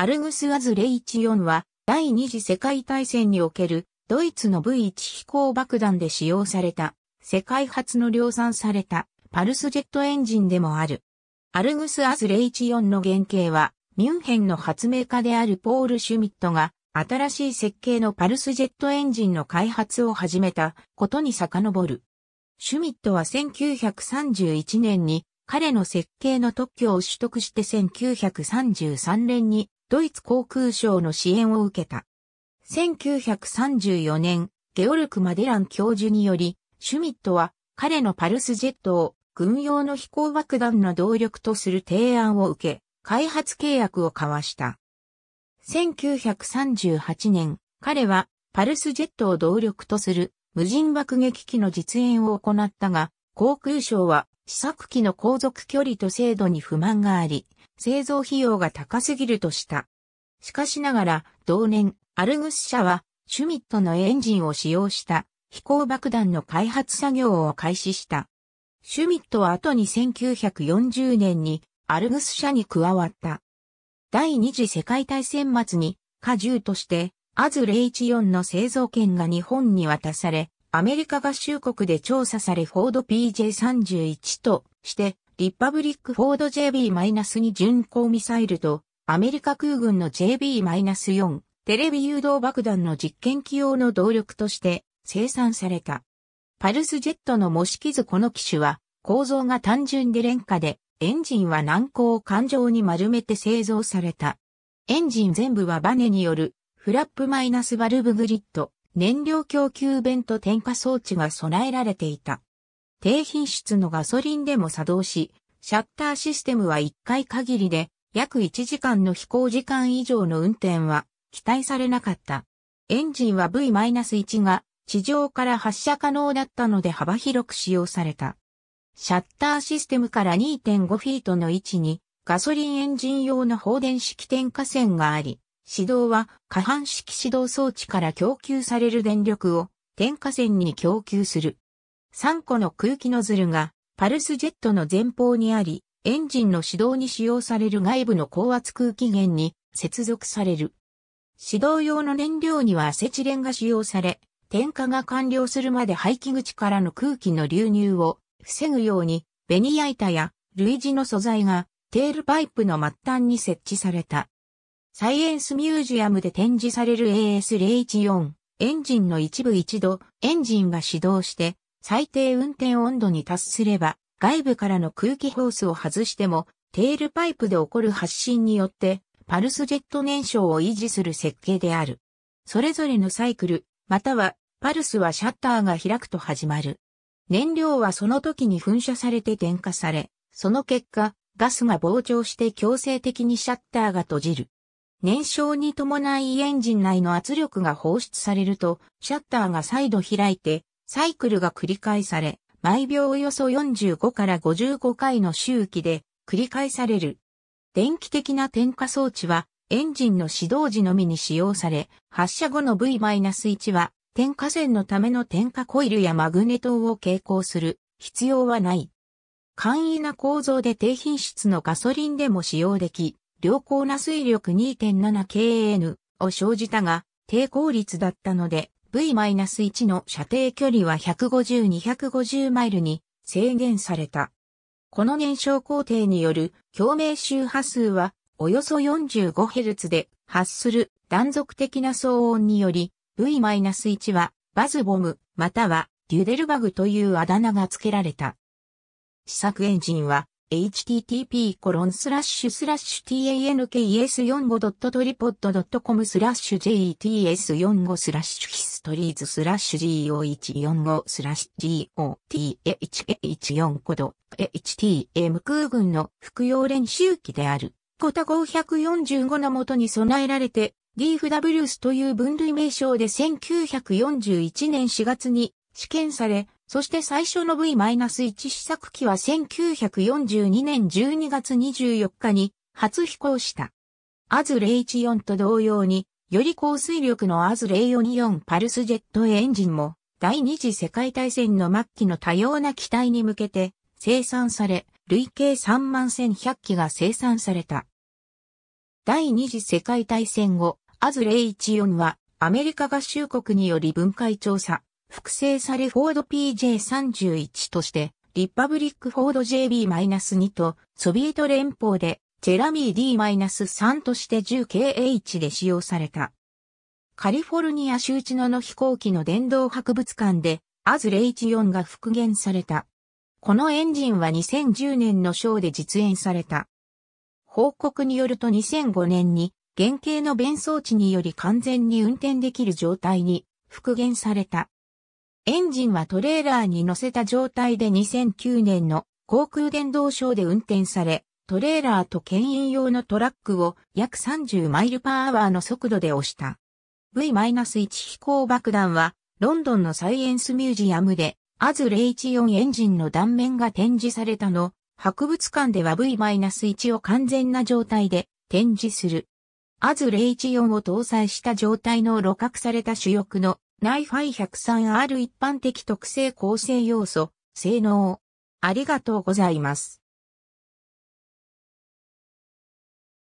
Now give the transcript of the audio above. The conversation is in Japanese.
アルグス・アズ・レイ14は、第二次世界大戦における、ドイツの V1 飛行爆弾で使用された、世界初の量産された、パルスジェットエンジンでもある。アルグス・アズ・レイ14の原型は、ミュンヘンの発明家であるポール・シュミットが、新しい設計のパルスジェットエンジンの開発を始めたことに遡る。シュミットは1931年に彼の設計の特許を取得して1933年にドイツ航空省の支援を受けた。1934年、ゲオルク・マデラン教授により、シュミットは彼のパルスジェットを軍用の飛行爆弾の動力とする提案を受け、開発契約を交わした。1938年、彼はパルスジェットを動力とする無人爆撃機の実演を行ったが、航空省は試作機の航続距離と精度に不満があり、製造費用が高すぎるとした。しかしながら、同年、アルグス社は、シュミットのエンジンを使用した飛行爆弾の開発作業を開始した。シュミットは後に1940年にアルグス社に加わった。第二次世界大戦末に、荷重として、アズレイ1 4の製造権が日本に渡され、アメリカ合衆国で調査されフォード PJ31 としてリパブリックフォード JB-2 巡航ミサイルと、アメリカ空軍の JB-4 テレビ誘導爆弾の実験機用の動力として生産された。パルスジェットの模式図この機種は、構造が単純で廉価で、エンジンは難航を環状に丸めて製造された。エンジン全部はバネによる、フラップマイナスバルブグリッド、燃料供給弁と点火装置が備えられていた。低品質のガソリンでも作動し、シャッターシステムは1回限りで、約1時間の飛行時間以上の運転は期待されなかった。エンジンは V-1 が地上から発射可能だったので幅広く使用された。シャッターシステムから2.5フィートの位置にガソリンエンジン用の放電式点火線があり、指導は下半式指導装置から供給される電力を点火線に供給する。3個の空気ノズルがパルスジェットの前方にあり、エンジンの始動に使用される外部の高圧空気源に接続される。始動用の燃料にはアセチレンが使用され、点火が完了するまで排気口からの空気の流入を防ぐように、ベニヤ板や類似の素材がテールパイプの末端に設置された。サイエンスミュージアムで展示される AS014 エンジンの一部一度エンジンが始動して最低運転温度に達すれば、外部からの空気ホースを外しても、テールパイプで起こる発進によって、パルスジェット燃焼を維持する設計である。それぞれのサイクル、または、パルスはシャッターが開くと始まる。燃料はその時に噴射されて電化され、その結果、ガスが膨張して強制的にシャッターが閉じる。燃焼に伴いエンジン内の圧力が放出されると、シャッターが再度開いて、サイクルが繰り返され、毎秒およそ45から55回の周期で繰り返される。電気的な点火装置はエンジンの始動時のみに使用され、発射後の V-1 は点火線のための点火コイルやマグネ灯を携行する必要はない。簡易な構造で低品質のガソリンでも使用でき、良好な水力 2.7kN を生じたが、低効率だったので、V-1 の射程距離は150-250マイルに制限された。この燃焼工程による共鳴周波数はおよそ 45Hz で発する断続的な騒音により V-1 はバズボムまたはデュデルバグというあだ名が付けられた。試作エンジンは h t t p t a n k s 4 5 t r i p o d c o m スラッシュ jets45 スラッシュストリーズスラッシュ GO145 スラッシュ GOTH114 コド HTM 空軍の服用練習機である。コタ545のもとに備えられて、リーフダブルスという分類名称で1941年4月に試験され、そして最初の V-1 試作機は1942年12月24日に初飛行した。アズレ1 4と同様により高水力のアズ044パルスジェットエンジンも、第二次世界大戦の末期の多様な機体に向けて生産され、累計3万1100機が生産された。第二次世界大戦後、アズ014はアメリカ合衆国により分解調査、複製されフォード PJ31 として、リパブリックフォード JB-2 とソビエト連邦でチェラミー D-3 として 10KH で使用された。カリフォルニア州知野の飛行機の電動博物館で、アズ014が復元された。このエンジンは2010年のショーで実演された。報告によると2005年に原型の弁装置により完全に運転できる状態に復元された。エンジンはトレーラーに乗せた状態で2009年の航空電動ショーで運転され、トレーラーと牽引用のトラックを約30マイルパーアワーの速度で押した。V-1 飛行爆弾は、ロンドンのサイエンスミュージアムで、アズ014エンジンの断面が展示されたの、博物館では V-1 を完全な状態で展示する。アズ014を搭載した状態の露覚された主翼のナイファイ 103R 一般的特性構成要素、性能。ありがとうございます。